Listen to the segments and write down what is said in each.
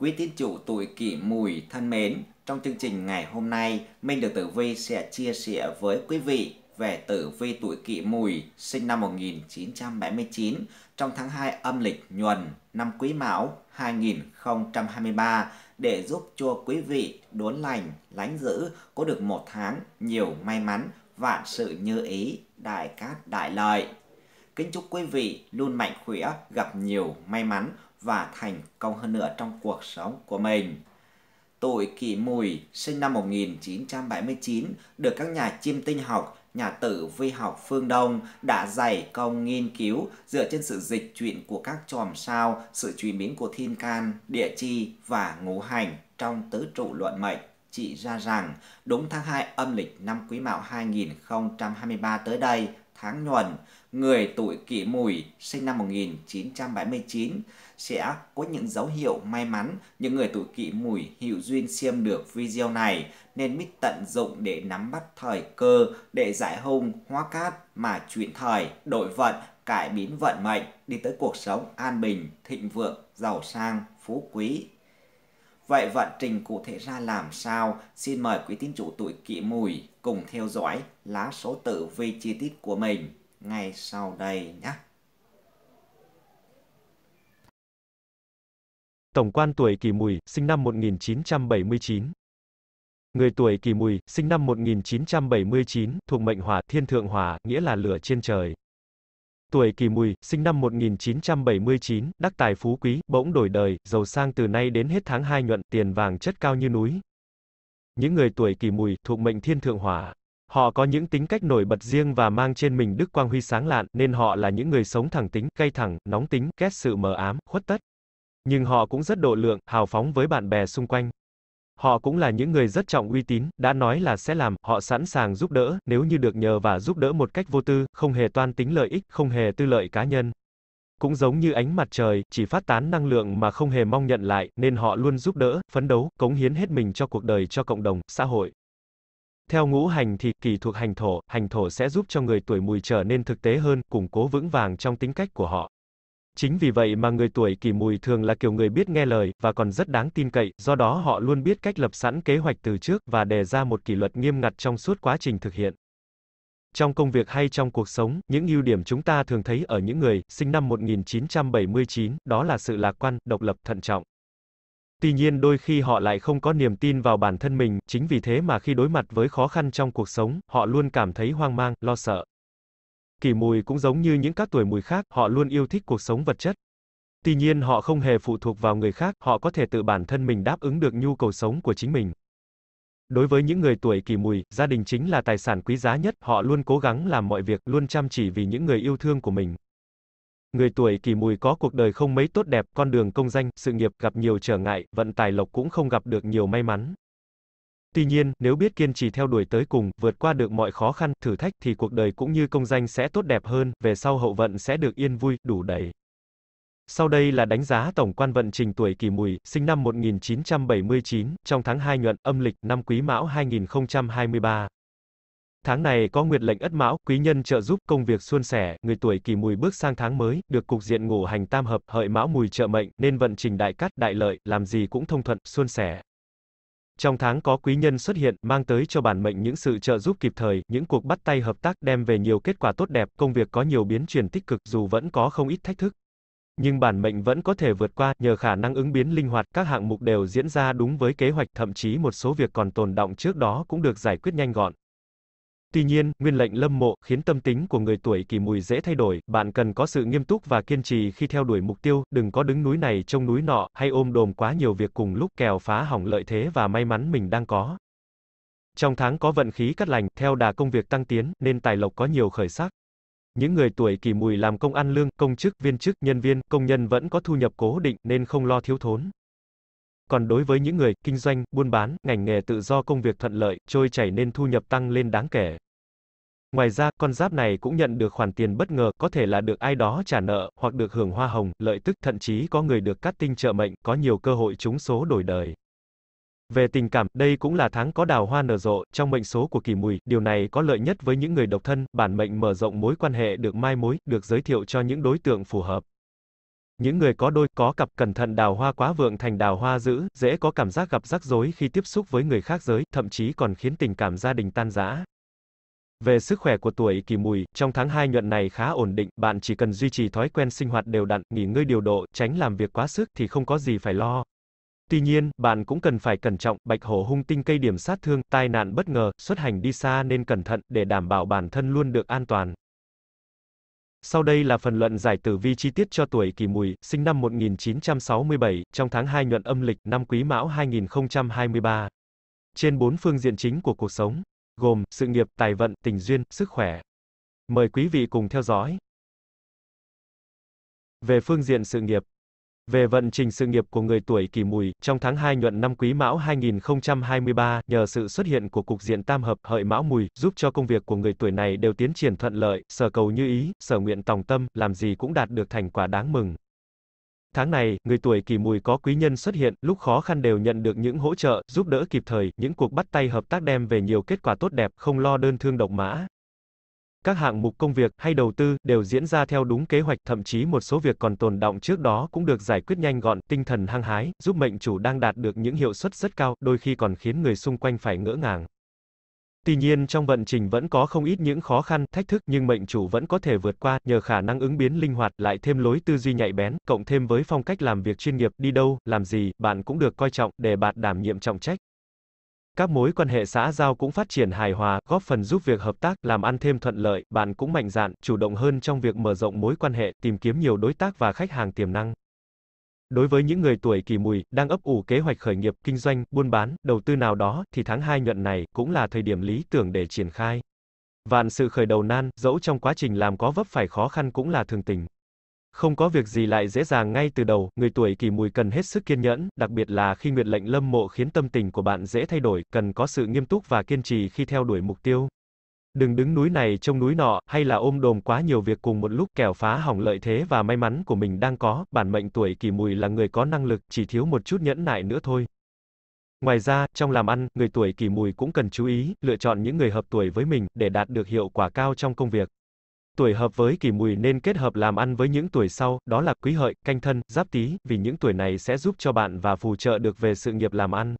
Quý tín chủ tuổi kỷ mùi thân mến, trong chương trình ngày hôm nay, Minh Được Tử Vi sẽ chia sẻ với quý vị về tử vi tuổi kỷ mùi sinh năm 1979 trong tháng 2 âm lịch nhuần năm quý mão 2023 để giúp cho quý vị đốn lành, lánh giữ, có được một tháng nhiều may mắn, vạn sự như ý, đại cát đại lợi. Kính chúc quý vị luôn mạnh khỏe, gặp nhiều may mắn, và thành công hơn nữa trong cuộc sống của mình. Tuổi Kỷ Mùi sinh năm 1979 được các nhà chiêm tinh học, nhà tử vi học phương Đông đã dày công nghiên cứu dựa trên sự dịch chuyển của các chòm sao, sự chuyển biến của thiên can, địa chi và ngũ hành trong tứ trụ luận mệnh chỉ ra rằng đúng tháng 2 âm lịch năm Quý Mão 2023 tới đây, tháng nhuận người tuổi kỷ mùi sinh năm 1979 sẽ có những dấu hiệu may mắn. Những người tuổi kỷ mùi hữu duyên xem được video này nên biết tận dụng để nắm bắt thời cơ để giải hung hóa cát mà chuyển thời, đổi vận, cải biến vận mệnh đi tới cuộc sống an bình, thịnh vượng, giàu sang, phú quý. Vậy vận trình cụ thể ra làm sao? Xin mời quý tín chủ tuổi kỷ mùi cùng theo dõi lá số tử vi chi tiết của mình ngay sau đây nhé. Tổng quan tuổi Kỷ Mùi, sinh năm 1979. Người tuổi Kỷ Mùi, sinh năm 1979, thuộc mệnh Hỏa, Thiên thượng Hỏa, nghĩa là lửa trên trời. Tuổi Kỷ Mùi, sinh năm 1979, đắc tài phú quý, bỗng đổi đời, giàu sang từ nay đến hết tháng 2 nhuận, tiền vàng chất cao như núi. Những người tuổi Kỷ Mùi thuộc mệnh Thiên thượng Hỏa, Họ có những tính cách nổi bật riêng và mang trên mình đức quang huy sáng lạn, nên họ là những người sống thẳng tính, cay thẳng, nóng tính, ghét sự mờ ám, khuất tất. Nhưng họ cũng rất độ lượng, hào phóng với bạn bè xung quanh. Họ cũng là những người rất trọng uy tín, đã nói là sẽ làm, họ sẵn sàng giúp đỡ, nếu như được nhờ và giúp đỡ một cách vô tư, không hề toan tính lợi ích, không hề tư lợi cá nhân. Cũng giống như ánh mặt trời, chỉ phát tán năng lượng mà không hề mong nhận lại, nên họ luôn giúp đỡ, phấn đấu, cống hiến hết mình cho cuộc đời, cho cộng đồng, xã hội. Theo ngũ hành thì kỳ thuộc hành thổ, hành thổ sẽ giúp cho người tuổi mùi trở nên thực tế hơn, củng cố vững vàng trong tính cách của họ. Chính vì vậy mà người tuổi kỷ mùi thường là kiểu người biết nghe lời, và còn rất đáng tin cậy, do đó họ luôn biết cách lập sẵn kế hoạch từ trước, và đề ra một kỷ luật nghiêm ngặt trong suốt quá trình thực hiện. Trong công việc hay trong cuộc sống, những ưu điểm chúng ta thường thấy ở những người sinh năm 1979, đó là sự lạc quan, độc lập, thận trọng. Tuy nhiên đôi khi họ lại không có niềm tin vào bản thân mình, chính vì thế mà khi đối mặt với khó khăn trong cuộc sống, họ luôn cảm thấy hoang mang, lo sợ. Kỷ mùi cũng giống như những các tuổi mùi khác, họ luôn yêu thích cuộc sống vật chất. Tuy nhiên họ không hề phụ thuộc vào người khác, họ có thể tự bản thân mình đáp ứng được nhu cầu sống của chính mình. Đối với những người tuổi kỷ mùi, gia đình chính là tài sản quý giá nhất, họ luôn cố gắng làm mọi việc, luôn chăm chỉ vì những người yêu thương của mình. Người tuổi kỷ mùi có cuộc đời không mấy tốt đẹp, con đường công danh, sự nghiệp gặp nhiều trở ngại, vận tài lộc cũng không gặp được nhiều may mắn. Tuy nhiên, nếu biết kiên trì theo đuổi tới cùng, vượt qua được mọi khó khăn, thử thách thì cuộc đời cũng như công danh sẽ tốt đẹp hơn, về sau hậu vận sẽ được yên vui, đủ đầy. Sau đây là đánh giá tổng quan vận trình tuổi kỷ mùi, sinh năm 1979, trong tháng 2 nhuận, âm lịch, năm quý mão 2023. Tháng này có nguyệt lệnh ất mão, quý nhân trợ giúp công việc suôn sẻ, người tuổi kỳ mùi bước sang tháng mới, được cục diện ngủ hành tam hợp, hợi mão mùi trợ mệnh, nên vận trình đại cát, đại lợi, làm gì cũng thông thuận, suôn sẻ. Trong tháng có quý nhân xuất hiện, mang tới cho bản mệnh những sự trợ giúp kịp thời, những cuộc bắt tay hợp tác đem về nhiều kết quả tốt đẹp, công việc có nhiều biến chuyển tích cực dù vẫn có không ít thách thức. Nhưng bản mệnh vẫn có thể vượt qua, nhờ khả năng ứng biến linh hoạt, các hạng mục đều diễn ra đúng với kế hoạch, thậm chí một số việc còn tồn động trước đó cũng được giải quyết nhanh gọn. Tuy nhiên, nguyên lệnh lâm mộ khiến tâm tính của người tuổi kỷ mùi dễ thay đổi, bạn cần có sự nghiêm túc và kiên trì khi theo đuổi mục tiêu, đừng có đứng núi này trông núi nọ, hay ôm đồm quá nhiều việc cùng lúc kèo phá hỏng lợi thế và may mắn mình đang có. Trong tháng có vận khí cắt lành, theo đà công việc tăng tiến, nên tài lộc có nhiều khởi sắc. Những người tuổi kỷ mùi làm công ăn lương, công chức, viên chức, nhân viên, công nhân vẫn có thu nhập cố định nên không lo thiếu thốn. Còn đối với những người kinh doanh, buôn bán, ngành nghề tự do công việc thuận lợi, trôi chảy nên thu nhập tăng lên đáng kể. Ngoài ra, con giáp này cũng nhận được khoản tiền bất ngờ, có thể là được ai đó trả nợ, hoặc được hưởng hoa hồng, lợi tức, thậm chí có người được cắt tinh trợ mệnh, có nhiều cơ hội trúng số đổi đời. Về tình cảm, đây cũng là tháng có đào hoa nở rộ, trong mệnh số của kỷ mùi, điều này có lợi nhất với những người độc thân, bản mệnh mở rộng mối quan hệ được mai mối, được giới thiệu cho những đối tượng phù hợp. Những người có đôi, có cặp cẩn thận đào hoa quá vượng thành đào hoa dữ, dễ có cảm giác gặp rắc rối khi tiếp xúc với người khác giới, thậm chí còn khiến tình cảm gia đình tan rã. Về sức khỏe của tuổi kỷ mùi, trong tháng 2 nhuận này khá ổn định, bạn chỉ cần duy trì thói quen sinh hoạt đều đặn, nghỉ ngơi điều độ, tránh làm việc quá sức thì không có gì phải lo. Tuy nhiên, bạn cũng cần phải cẩn trọng, bạch hổ hung tinh cây điểm sát thương, tai nạn bất ngờ, xuất hành đi xa nên cẩn thận để đảm bảo bản thân luôn được an toàn. Sau đây là phần luận giải tử vi chi tiết cho tuổi Kỷ Mùi, sinh năm 1967, trong tháng 2 nhuận âm lịch, năm Quý Mão 2023. Trên bốn phương diện chính của cuộc sống, gồm sự nghiệp, tài vận, tình duyên, sức khỏe. Mời quý vị cùng theo dõi. Về phương diện sự nghiệp, về vận trình sự nghiệp của người tuổi kỷ mùi, trong tháng 2 nhuận năm quý mão 2023, nhờ sự xuất hiện của cục diện tam hợp hợi mão mùi, giúp cho công việc của người tuổi này đều tiến triển thuận lợi, sở cầu như ý, sở nguyện tòng tâm, làm gì cũng đạt được thành quả đáng mừng. Tháng này, người tuổi kỷ mùi có quý nhân xuất hiện, lúc khó khăn đều nhận được những hỗ trợ, giúp đỡ kịp thời, những cuộc bắt tay hợp tác đem về nhiều kết quả tốt đẹp, không lo đơn thương độc mã các hạng mục công việc hay đầu tư đều diễn ra theo đúng kế hoạch, thậm chí một số việc còn tồn động trước đó cũng được giải quyết nhanh gọn, tinh thần hăng hái, giúp mệnh chủ đang đạt được những hiệu suất rất cao, đôi khi còn khiến người xung quanh phải ngỡ ngàng. Tuy nhiên trong vận trình vẫn có không ít những khó khăn, thách thức nhưng mệnh chủ vẫn có thể vượt qua nhờ khả năng ứng biến linh hoạt, lại thêm lối tư duy nhạy bén, cộng thêm với phong cách làm việc chuyên nghiệp, đi đâu, làm gì, bạn cũng được coi trọng để bạn đảm nhiệm trọng trách. Các mối quan hệ xã giao cũng phát triển hài hòa, góp phần giúp việc hợp tác, làm ăn thêm thuận lợi, bạn cũng mạnh dạn, chủ động hơn trong việc mở rộng mối quan hệ, tìm kiếm nhiều đối tác và khách hàng tiềm năng. Đối với những người tuổi kỷ mùi, đang ấp ủ kế hoạch khởi nghiệp, kinh doanh, buôn bán, đầu tư nào đó, thì tháng 2 nhuận này cũng là thời điểm lý tưởng để triển khai. Vạn sự khởi đầu nan, dẫu trong quá trình làm có vấp phải khó khăn cũng là thường tình không có việc gì lại dễ dàng ngay từ đầu, người tuổi kỷ mùi cần hết sức kiên nhẫn, đặc biệt là khi nguyệt lệnh lâm mộ khiến tâm tình của bạn dễ thay đổi, cần có sự nghiêm túc và kiên trì khi theo đuổi mục tiêu. Đừng đứng núi này trông núi nọ, hay là ôm đồm quá nhiều việc cùng một lúc kẻo phá hỏng lợi thế và may mắn của mình đang có, bản mệnh tuổi kỷ mùi là người có năng lực, chỉ thiếu một chút nhẫn nại nữa thôi. Ngoài ra, trong làm ăn, người tuổi kỷ mùi cũng cần chú ý, lựa chọn những người hợp tuổi với mình, để đạt được hiệu quả cao trong công việc. Tuổi hợp với kỷ mùi nên kết hợp làm ăn với những tuổi sau, đó là quý hợi, canh thân, giáp tý, vì những tuổi này sẽ giúp cho bạn và phù trợ được về sự nghiệp làm ăn.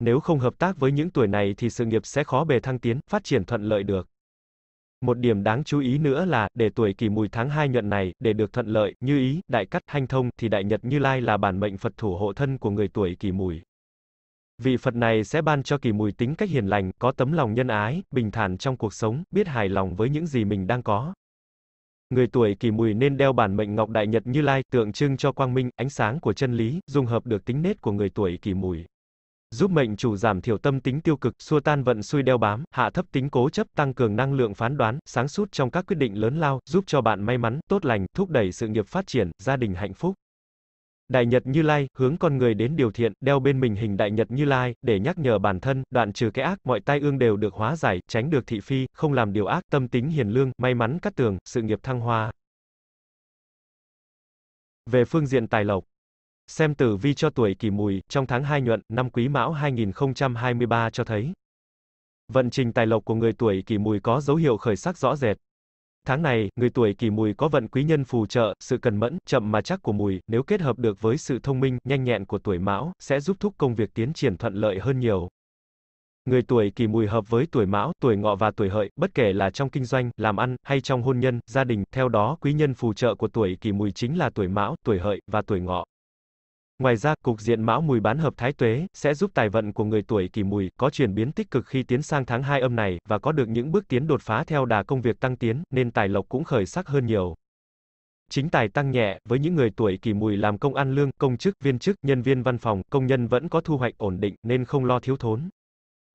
Nếu không hợp tác với những tuổi này thì sự nghiệp sẽ khó bề thăng tiến, phát triển thuận lợi được. Một điểm đáng chú ý nữa là, để tuổi kỷ mùi tháng 2 nhuận này, để được thuận lợi, như ý, đại cắt, hanh thông, thì đại nhật như lai là bản mệnh Phật thủ hộ thân của người tuổi kỷ mùi. Vị Phật này sẽ ban cho kỳ mùi tính cách hiền lành, có tấm lòng nhân ái, bình thản trong cuộc sống, biết hài lòng với những gì mình đang có. Người tuổi kỷ mùi nên đeo bản mệnh ngọc đại nhật Như Lai, tượng trưng cho quang minh, ánh sáng của chân lý, dung hợp được tính nết của người tuổi kỷ mùi. Giúp mệnh chủ giảm thiểu tâm tính tiêu cực, xua tan vận xui đeo bám, hạ thấp tính cố chấp, tăng cường năng lượng phán đoán, sáng suốt trong các quyết định lớn lao, giúp cho bạn may mắn, tốt lành, thúc đẩy sự nghiệp phát triển, gia đình hạnh phúc. Đại Nhật Như Lai, hướng con người đến điều thiện, đeo bên mình hình Đại Nhật Như Lai, để nhắc nhở bản thân, đoạn trừ cái ác, mọi tai ương đều được hóa giải, tránh được thị phi, không làm điều ác, tâm tính hiền lương, may mắn cắt tường, sự nghiệp thăng hoa. Về phương diện tài lộc, xem tử vi cho tuổi kỷ mùi, trong tháng 2 nhuận, năm quý mão 2023 cho thấy. Vận trình tài lộc của người tuổi kỷ mùi có dấu hiệu khởi sắc rõ rệt. Tháng này, người tuổi kỷ mùi có vận quý nhân phù trợ, sự cần mẫn, chậm mà chắc của mùi, nếu kết hợp được với sự thông minh, nhanh nhẹn của tuổi mão, sẽ giúp thúc công việc tiến triển thuận lợi hơn nhiều. Người tuổi kỷ mùi hợp với tuổi mão, tuổi ngọ và tuổi hợi, bất kể là trong kinh doanh, làm ăn, hay trong hôn nhân, gia đình, theo đó quý nhân phù trợ của tuổi kỷ mùi chính là tuổi mão, tuổi hợi, và tuổi ngọ. Ngoài ra, cục diện mão mùi bán hợp thái tuế sẽ giúp tài vận của người tuổi kỷ mùi có chuyển biến tích cực khi tiến sang tháng 2 âm này và có được những bước tiến đột phá theo đà công việc tăng tiến, nên tài lộc cũng khởi sắc hơn nhiều. Chính tài tăng nhẹ, với những người tuổi kỷ mùi làm công ăn lương, công chức, viên chức, nhân viên văn phòng, công nhân vẫn có thu hoạch ổn định nên không lo thiếu thốn.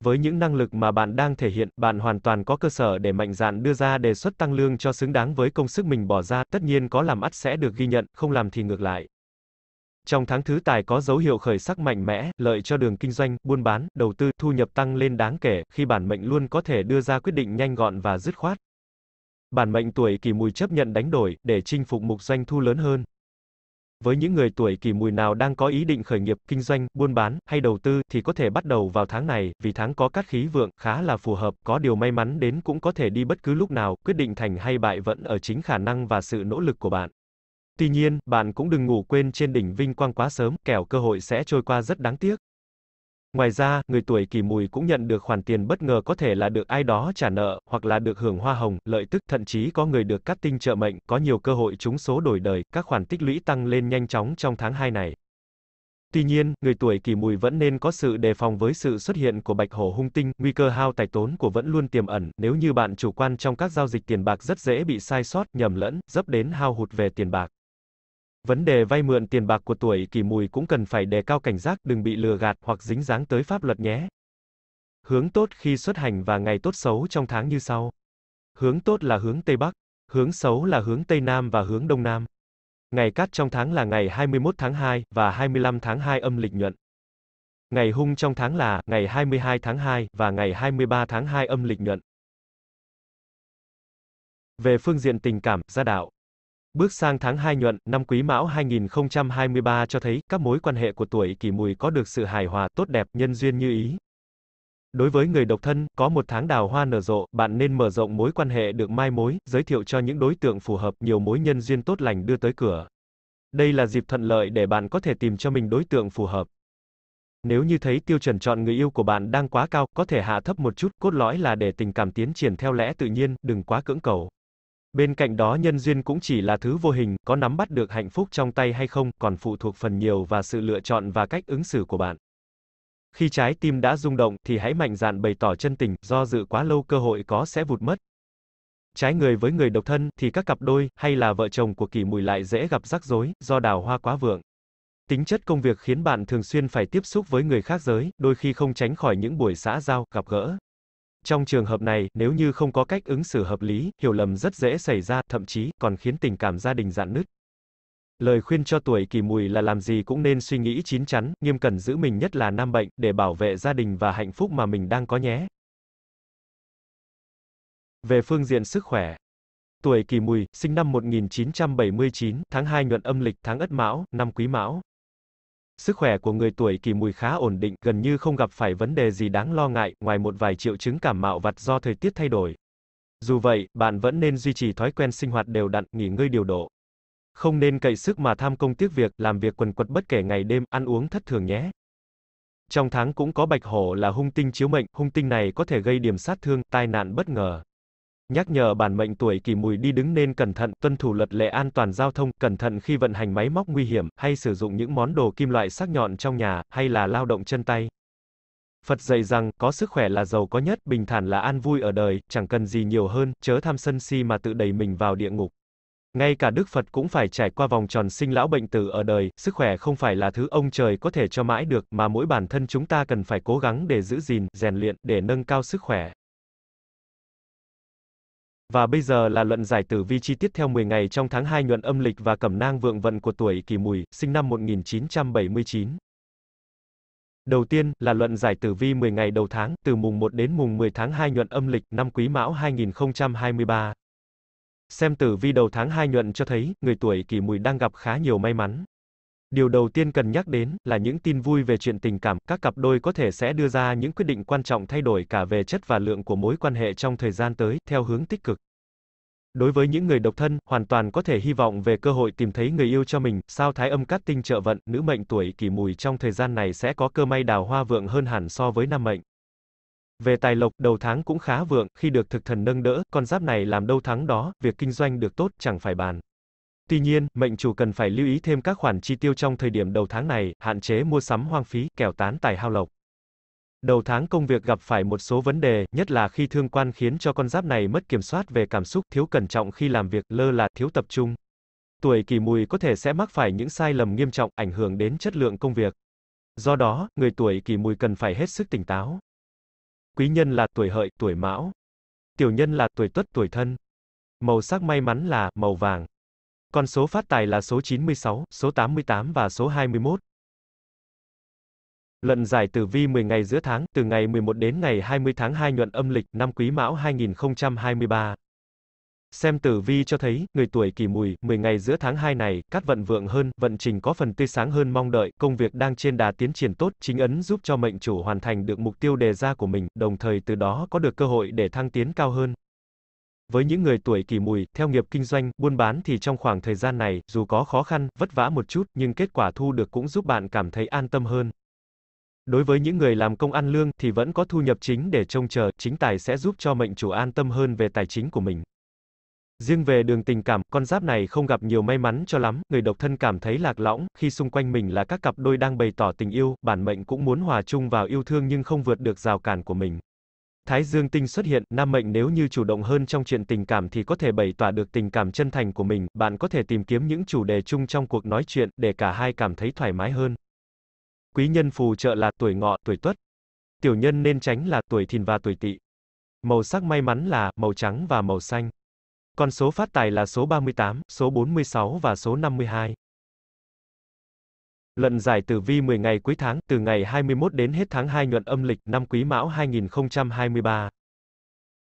Với những năng lực mà bạn đang thể hiện, bạn hoàn toàn có cơ sở để mạnh dạn đưa ra đề xuất tăng lương cho xứng đáng với công sức mình bỏ ra, tất nhiên có làm ắt sẽ được ghi nhận, không làm thì ngược lại. Trong tháng thứ tài có dấu hiệu khởi sắc mạnh mẽ, lợi cho đường kinh doanh, buôn bán, đầu tư, thu nhập tăng lên đáng kể, khi bản mệnh luôn có thể đưa ra quyết định nhanh gọn và dứt khoát. Bản mệnh tuổi kỷ mùi chấp nhận đánh đổi, để chinh phục mục doanh thu lớn hơn. Với những người tuổi kỷ mùi nào đang có ý định khởi nghiệp, kinh doanh, buôn bán hay đầu tư thì có thể bắt đầu vào tháng này, vì tháng có cát khí vượng, khá là phù hợp, có điều may mắn đến cũng có thể đi bất cứ lúc nào, quyết định thành hay bại vẫn ở chính khả năng và sự nỗ lực của bạn. Tuy nhiên, bạn cũng đừng ngủ quên trên đỉnh vinh quang quá sớm, kẻo cơ hội sẽ trôi qua rất đáng tiếc. Ngoài ra, người tuổi kỷ mùi cũng nhận được khoản tiền bất ngờ có thể là được ai đó trả nợ, hoặc là được hưởng hoa hồng, lợi tức, thậm chí có người được cắt tinh trợ mệnh, có nhiều cơ hội trúng số đổi đời, các khoản tích lũy tăng lên nhanh chóng trong tháng 2 này. Tuy nhiên, người tuổi kỷ mùi vẫn nên có sự đề phòng với sự xuất hiện của bạch hổ hung tinh, nguy cơ hao tài tốn của vẫn luôn tiềm ẩn, nếu như bạn chủ quan trong các giao dịch tiền bạc rất dễ bị sai sót, nhầm lẫn, dấp đến hao hụt về tiền bạc. Vấn đề vay mượn tiền bạc của tuổi kỷ mùi cũng cần phải đề cao cảnh giác đừng bị lừa gạt hoặc dính dáng tới pháp luật nhé. Hướng tốt khi xuất hành và ngày tốt xấu trong tháng như sau. Hướng tốt là hướng Tây Bắc, hướng xấu là hướng Tây Nam và hướng Đông Nam. Ngày cát trong tháng là ngày 21 tháng 2 và 25 tháng 2 âm lịch nhuận. Ngày hung trong tháng là ngày 22 tháng 2 và ngày 23 tháng 2 âm lịch nhuận. Về phương diện tình cảm, gia đạo, Bước sang tháng 2 nhuận, năm Quý Mão 2023 cho thấy các mối quan hệ của tuổi Kỷ Mùi có được sự hài hòa, tốt đẹp, nhân duyên như ý. Đối với người độc thân, có một tháng đào hoa nở rộ, bạn nên mở rộng mối quan hệ được mai mối, giới thiệu cho những đối tượng phù hợp, nhiều mối nhân duyên tốt lành đưa tới cửa. Đây là dịp thuận lợi để bạn có thể tìm cho mình đối tượng phù hợp. Nếu như thấy tiêu chuẩn chọn người yêu của bạn đang quá cao, có thể hạ thấp một chút, cốt lõi là để tình cảm tiến triển theo lẽ tự nhiên, đừng quá cưỡng cầu. Bên cạnh đó nhân duyên cũng chỉ là thứ vô hình, có nắm bắt được hạnh phúc trong tay hay không, còn phụ thuộc phần nhiều và sự lựa chọn và cách ứng xử của bạn. Khi trái tim đã rung động thì hãy mạnh dạn bày tỏ chân tình, do dự quá lâu cơ hội có sẽ vụt mất. Trái người với người độc thân thì các cặp đôi hay là vợ chồng của kỳ mùi lại dễ gặp rắc rối do đào hoa quá vượng. Tính chất công việc khiến bạn thường xuyên phải tiếp xúc với người khác giới, đôi khi không tránh khỏi những buổi xã giao, gặp gỡ. Trong trường hợp này, nếu như không có cách ứng xử hợp lý, hiểu lầm rất dễ xảy ra, thậm chí còn khiến tình cảm gia đình dạn nứt. Lời khuyên cho tuổi kỷ mùi là làm gì cũng nên suy nghĩ chín chắn, nghiêm cẩn giữ mình nhất là nam bệnh, để bảo vệ gia đình và hạnh phúc mà mình đang có nhé. Về phương diện sức khỏe, tuổi kỷ mùi, sinh năm 1979, tháng 2 nhuận âm lịch, tháng Ất Mão, năm Quý Mão. Sức khỏe của người tuổi kỷ mùi khá ổn định, gần như không gặp phải vấn đề gì đáng lo ngại, ngoài một vài triệu chứng cảm mạo vặt do thời tiết thay đổi. Dù vậy, bạn vẫn nên duy trì thói quen sinh hoạt đều đặn, nghỉ ngơi điều độ. Không nên cậy sức mà tham công tiếc việc, làm việc quần quật bất kể ngày đêm, ăn uống thất thường nhé. Trong tháng cũng có bạch hổ là hung tinh chiếu mệnh, hung tinh này có thể gây điểm sát thương, tai nạn bất ngờ nhắc nhở bản mệnh tuổi kỷ mùi đi đứng nên cẩn thận, tuân thủ luật lệ an toàn giao thông, cẩn thận khi vận hành máy móc nguy hiểm, hay sử dụng những món đồ kim loại sắc nhọn trong nhà, hay là lao động chân tay. Phật dạy rằng, có sức khỏe là giàu có nhất, bình thản là an vui ở đời, chẳng cần gì nhiều hơn, chớ tham sân si mà tự đẩy mình vào địa ngục. Ngay cả Đức Phật cũng phải trải qua vòng tròn sinh lão bệnh tử ở đời, sức khỏe không phải là thứ ông trời có thể cho mãi được, mà mỗi bản thân chúng ta cần phải cố gắng để giữ gìn, rèn luyện, để nâng cao sức khỏe. Và bây giờ là luận giải tử vi chi tiết theo 10 ngày trong tháng 2 nhuận âm lịch và cẩm nang vượng vận của tuổi kỷ mùi, sinh năm 1979. Đầu tiên, là luận giải tử vi 10 ngày đầu tháng, từ mùng 1 đến mùng 10 tháng 2 nhuận âm lịch, năm quý mão 2023. Xem tử vi đầu tháng 2 nhuận cho thấy, người tuổi kỷ mùi đang gặp khá nhiều may mắn. Điều đầu tiên cần nhắc đến là những tin vui về chuyện tình cảm, các cặp đôi có thể sẽ đưa ra những quyết định quan trọng thay đổi cả về chất và lượng của mối quan hệ trong thời gian tới theo hướng tích cực. Đối với những người độc thân, hoàn toàn có thể hy vọng về cơ hội tìm thấy người yêu cho mình, sao thái âm cát tinh trợ vận, nữ mệnh tuổi kỷ mùi trong thời gian này sẽ có cơ may đào hoa vượng hơn hẳn so với nam mệnh. Về tài lộc, đầu tháng cũng khá vượng, khi được thực thần nâng đỡ, con giáp này làm đâu thắng đó, việc kinh doanh được tốt, chẳng phải bàn. Tuy nhiên, mệnh chủ cần phải lưu ý thêm các khoản chi tiêu trong thời điểm đầu tháng này, hạn chế mua sắm hoang phí, kẻo tán tài hao lộc. Đầu tháng công việc gặp phải một số vấn đề, nhất là khi thương quan khiến cho con giáp này mất kiểm soát về cảm xúc, thiếu cẩn trọng khi làm việc, lơ là, thiếu tập trung. Tuổi kỷ mùi có thể sẽ mắc phải những sai lầm nghiêm trọng, ảnh hưởng đến chất lượng công việc. Do đó, người tuổi kỷ mùi cần phải hết sức tỉnh táo. Quý nhân là tuổi hợi, tuổi mão. Tiểu nhân là tuổi tuất, tuổi thân. Màu sắc may mắn là màu vàng. Con số phát tài là số 96, số 88 và số 21. Luận giải tử vi 10 ngày giữa tháng, từ ngày 11 đến ngày 20 tháng 2 nhuận âm lịch năm Quý Mão 2023. Xem tử vi cho thấy, người tuổi kỷ mùi, 10 ngày giữa tháng 2 này, các vận vượng hơn, vận trình có phần tươi sáng hơn mong đợi, công việc đang trên đà tiến triển tốt, chính ấn giúp cho mệnh chủ hoàn thành được mục tiêu đề ra của mình, đồng thời từ đó có được cơ hội để thăng tiến cao hơn. Với những người tuổi kỷ mùi, theo nghiệp kinh doanh, buôn bán thì trong khoảng thời gian này, dù có khó khăn, vất vả một chút, nhưng kết quả thu được cũng giúp bạn cảm thấy an tâm hơn. Đối với những người làm công ăn lương thì vẫn có thu nhập chính để trông chờ, chính tài sẽ giúp cho mệnh chủ an tâm hơn về tài chính của mình. Riêng về đường tình cảm, con giáp này không gặp nhiều may mắn cho lắm, người độc thân cảm thấy lạc lõng, khi xung quanh mình là các cặp đôi đang bày tỏ tình yêu, bản mệnh cũng muốn hòa chung vào yêu thương nhưng không vượt được rào cản của mình. Thái Dương tinh xuất hiện, nam mệnh nếu như chủ động hơn trong chuyện tình cảm thì có thể bày tỏ được tình cảm chân thành của mình, bạn có thể tìm kiếm những chủ đề chung trong cuộc nói chuyện để cả hai cảm thấy thoải mái hơn. Quý nhân phù trợ là tuổi ngọ, tuổi tuất. Tiểu nhân nên tránh là tuổi thìn và tuổi tỵ. Màu sắc may mắn là màu trắng và màu xanh. Con số phát tài là số 38, số 46 và số 52. Lần giải tử vi 10 ngày cuối tháng, từ ngày 21 đến hết tháng 2 nhuận âm lịch năm Quý Mão 2023.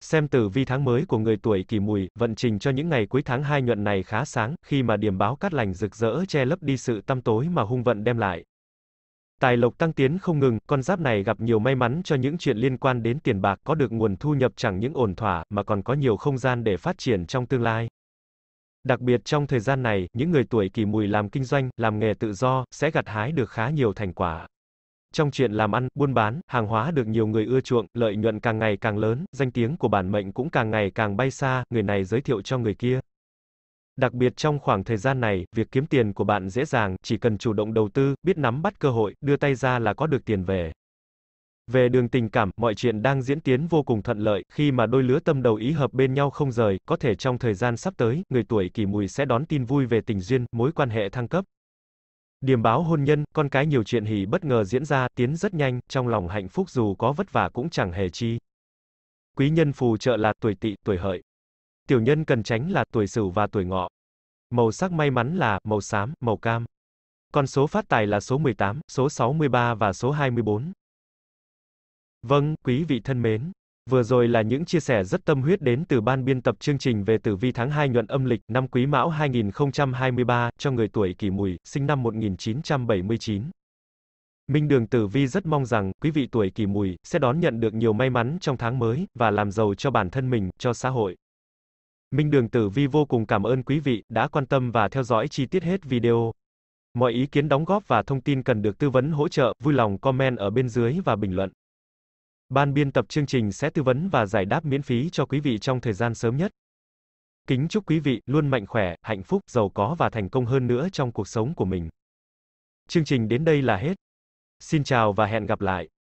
Xem tử vi tháng mới của người tuổi kỷ mùi, vận trình cho những ngày cuối tháng 2 nhuận này khá sáng, khi mà điểm báo cát lành rực rỡ che lấp đi sự tăm tối mà hung vận đem lại. Tài lộc tăng tiến không ngừng, con giáp này gặp nhiều may mắn cho những chuyện liên quan đến tiền bạc có được nguồn thu nhập chẳng những ổn thỏa, mà còn có nhiều không gian để phát triển trong tương lai. Đặc biệt trong thời gian này, những người tuổi kỷ mùi làm kinh doanh, làm nghề tự do, sẽ gặt hái được khá nhiều thành quả. Trong chuyện làm ăn, buôn bán, hàng hóa được nhiều người ưa chuộng, lợi nhuận càng ngày càng lớn, danh tiếng của bản mệnh cũng càng ngày càng bay xa, người này giới thiệu cho người kia. Đặc biệt trong khoảng thời gian này, việc kiếm tiền của bạn dễ dàng, chỉ cần chủ động đầu tư, biết nắm bắt cơ hội, đưa tay ra là có được tiền về. Về đường tình cảm, mọi chuyện đang diễn tiến vô cùng thuận lợi, khi mà đôi lứa tâm đầu ý hợp bên nhau không rời, có thể trong thời gian sắp tới, người tuổi kỷ mùi sẽ đón tin vui về tình duyên, mối quan hệ thăng cấp. Điểm báo hôn nhân, con cái nhiều chuyện hỉ bất ngờ diễn ra, tiến rất nhanh, trong lòng hạnh phúc dù có vất vả cũng chẳng hề chi. Quý nhân phù trợ là tuổi tỵ, tuổi hợi. Tiểu nhân cần tránh là tuổi sửu và tuổi ngọ. Màu sắc may mắn là màu xám, màu cam. Con số phát tài là số 18, số 63 và số 24. Vâng, quý vị thân mến. Vừa rồi là những chia sẻ rất tâm huyết đến từ ban biên tập chương trình về tử vi tháng 2 nhuận âm lịch năm Quý Mão 2023 cho người tuổi Kỷ Mùi, sinh năm 1979. Minh Đường Tử Vi rất mong rằng quý vị tuổi Kỷ Mùi sẽ đón nhận được nhiều may mắn trong tháng mới và làm giàu cho bản thân mình, cho xã hội. Minh Đường Tử Vi vô cùng cảm ơn quý vị đã quan tâm và theo dõi chi tiết hết video. Mọi ý kiến đóng góp và thông tin cần được tư vấn hỗ trợ, vui lòng comment ở bên dưới và bình luận. Ban biên tập chương trình sẽ tư vấn và giải đáp miễn phí cho quý vị trong thời gian sớm nhất. Kính chúc quý vị luôn mạnh khỏe, hạnh phúc, giàu có và thành công hơn nữa trong cuộc sống của mình. Chương trình đến đây là hết. Xin chào và hẹn gặp lại.